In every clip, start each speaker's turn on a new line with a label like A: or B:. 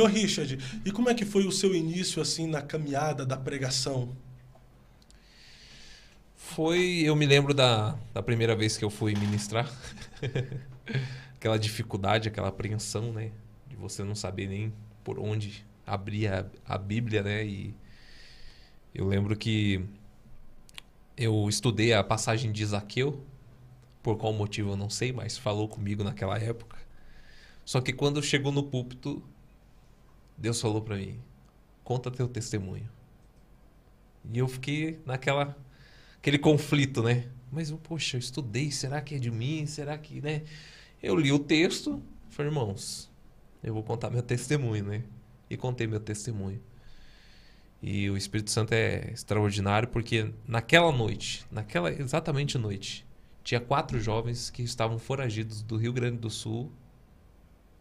A: Ô Richard, e como é que foi o seu início assim na caminhada da pregação? Foi, eu me lembro da, da primeira vez que eu fui ministrar. aquela dificuldade, aquela apreensão, né? De você não saber nem por onde abrir a, a Bíblia, né? E eu lembro que eu estudei a passagem de Zaqueu, por qual motivo eu não sei, mas falou comigo naquela época. Só que quando chegou no púlpito, Deus falou para mim: conta teu testemunho. E eu fiquei naquela aquele conflito, né? Mas poxa, eu estudei, será que é de mim? Será que, né? Eu li o texto, falei, irmãos, eu vou contar meu testemunho, né? E contei meu testemunho. E o Espírito Santo é extraordinário porque naquela noite, naquela exatamente noite, tinha quatro jovens que estavam foragidos do Rio Grande do Sul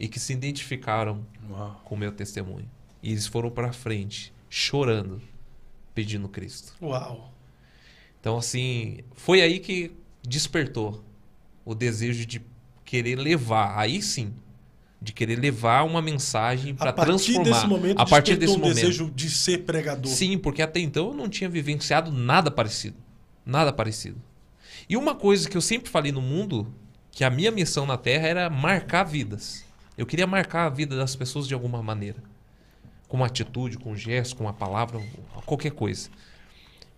A: e que se identificaram Uau. com o meu testemunho. E eles foram para frente, chorando, pedindo Cristo. Uau! Então, assim, foi aí que despertou o desejo de querer levar, aí sim, de querer levar uma mensagem para transformar. Desse momento, a partir desse um momento, desejo de ser pregador. Sim, porque até então eu não tinha vivenciado nada parecido, nada parecido. E uma coisa que eu sempre falei no mundo, que a minha missão na Terra era marcar vidas. Eu queria marcar a vida das pessoas de alguma maneira. Com uma atitude, com um gesto, com uma palavra, qualquer coisa.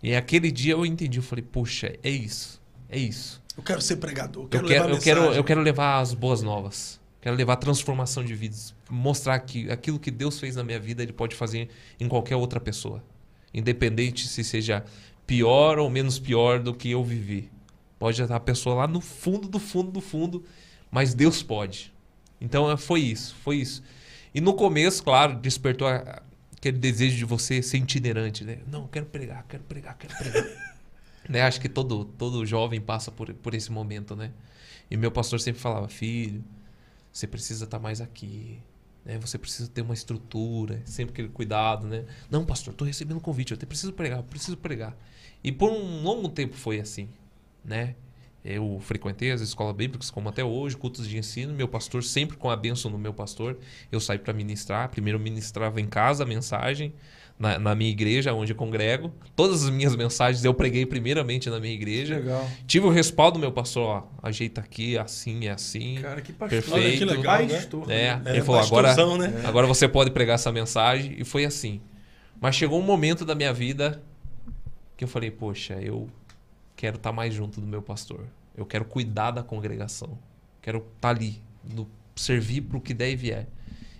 A: E aquele dia eu entendi, eu falei, puxa, é isso, é isso. Eu quero ser pregador, eu quero eu quero, levar eu quero, eu quero levar as boas novas. Quero levar transformação de vidas, mostrar que aquilo que Deus fez na minha vida, ele pode fazer em qualquer outra pessoa. Independente se seja pior ou menos pior do que eu vivi. Pode estar a pessoa lá no fundo do fundo do fundo, mas Deus pode. Então é, foi isso, foi isso. E no começo, claro, despertou a, aquele desejo de você ser itinerante, né? Não, quero pregar, quero pregar, quero pregar. né? Acho que todo, todo jovem passa por, por esse momento, né? E meu pastor sempre falava, filho, você precisa estar tá mais aqui. Né? Você precisa ter uma estrutura, sempre aquele cuidado, né? Não, pastor, estou recebendo convite, eu até preciso pregar, eu preciso pregar. E por um longo tempo foi assim, né? Eu frequentei as escolas bíblicas como até hoje, cultos de ensino. Meu pastor, sempre com a bênção do meu pastor, eu saí para ministrar. Primeiro ministrava em casa a mensagem, na, na, minha igreja, onde eu congrego. Todas as minhas mensagens eu preguei primeiramente na minha igreja. Legal. Tive o respaldo do meu pastor, ó, ajeita aqui, assim, é assim. Cara, que pastor. Né? Perfeito. Olha que legal, né? pastor. Né? É, é, ele falou, agora, né? É. agora você pode pregar essa mensagem. E foi assim. Mas chegou um momento da minha vida que eu falei, poxa, eu quero estar tá mais junto do meu pastor. Eu quero cuidar da congregação. Quero estar tá ali, no, servir para o que der e vier.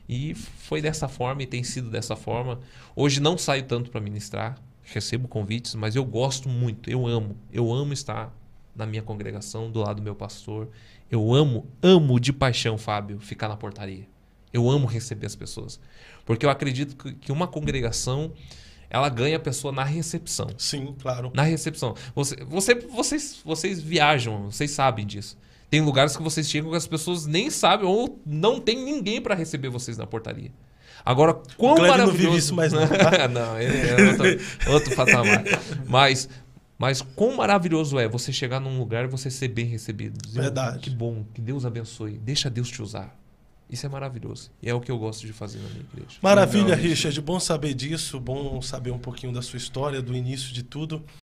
A: E foi dessa forma e tem sido dessa forma. Hoje não saio tanto para ministrar, recebo convites, mas eu gosto muito, eu amo. Eu amo estar na minha congregação, do lado do meu pastor. Eu amo, amo de paixão, Fábio, ficar na portaria. Eu amo receber as pessoas. Porque eu acredito que uma congregação ela ganha a pessoa na recepção. Sim, claro. Na recepção. Você, você, vocês, vocês viajam, vocês sabem disso. Tem lugares que vocês chegam que as pessoas nem sabem ou não tem ninguém para receber vocês na portaria. Agora, quão o Glenn maravilhoso... não vive isso mais não. Tá? não, é, é outro, outro patamar. Mas, mas quão maravilhoso é você chegar num lugar e você ser bem recebido. Verdade. Que bom, que Deus abençoe. Deixa Deus te usar. Isso é maravilhoso. E é o que eu gosto de fazer na minha igreja. Maravilha, Richard. Bom saber disso, bom saber um pouquinho da sua história, do início de tudo.